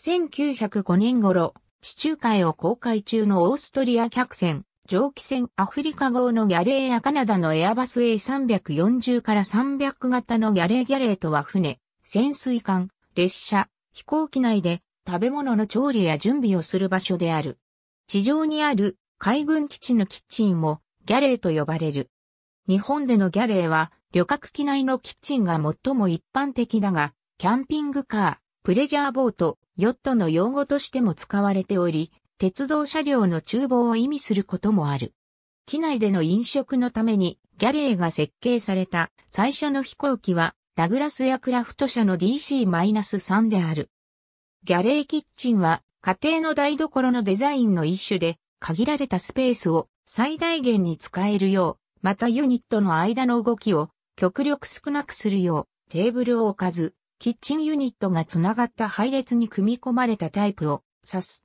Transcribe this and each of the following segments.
1905年頃、地中海を航海中のオーストリア客船、蒸気船アフリカ号のギャレーやカナダのエアバス A340 から300型のギャレーギャレーとは船、潜水艦、列車、飛行機内で食べ物の調理や準備をする場所である。地上にある海軍基地のキッチンもギャレーと呼ばれる。日本でのギャレーは旅客機内のキッチンが最も一般的だが、キャンピングカー、プレジャーボート、ヨットの用語としても使われており、鉄道車両の厨房を意味することもある。機内での飲食のために、ギャレーが設計された最初の飛行機は、ダグラスやクラフト社の DC-3 である。ギャレーキッチンは、家庭の台所のデザインの一種で、限られたスペースを最大限に使えるよう、またユニットの間の動きを極力少なくするよう、テーブルを置かず、キッチンユニットがつながった配列に組み込まれたタイプを指す。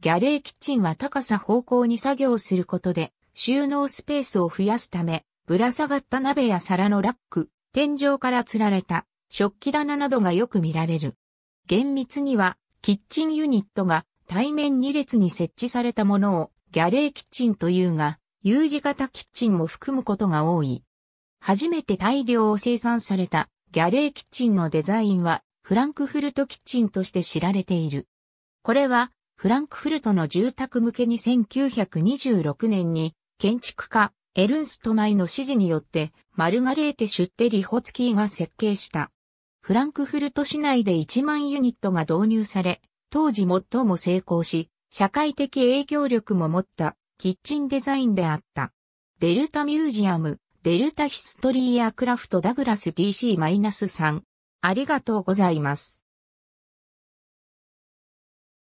ギャレーキッチンは高さ方向に作業することで収納スペースを増やすため、ぶら下がった鍋や皿のラック、天井から吊られた食器棚などがよく見られる。厳密にはキッチンユニットが対面2列に設置されたものをギャレーキッチンというが、U 字型キッチンも含むことが多い。初めて大量を生産されたギャレーキッチンのデザインはフランクフルトキッチンとして知られている。これはフランクフルトの住宅向けに1926年に建築家エルンストマイの指示によってマルガレーテ・シュッテ・リホツキーが設計した。フランクフルト市内で1万ユニットが導入され、当時最も成功し、社会的影響力も持ったキッチンデザインであった。デルタミュージアム、デルタヒストリーアクラフトダグラス DC-3。ありがとうございます。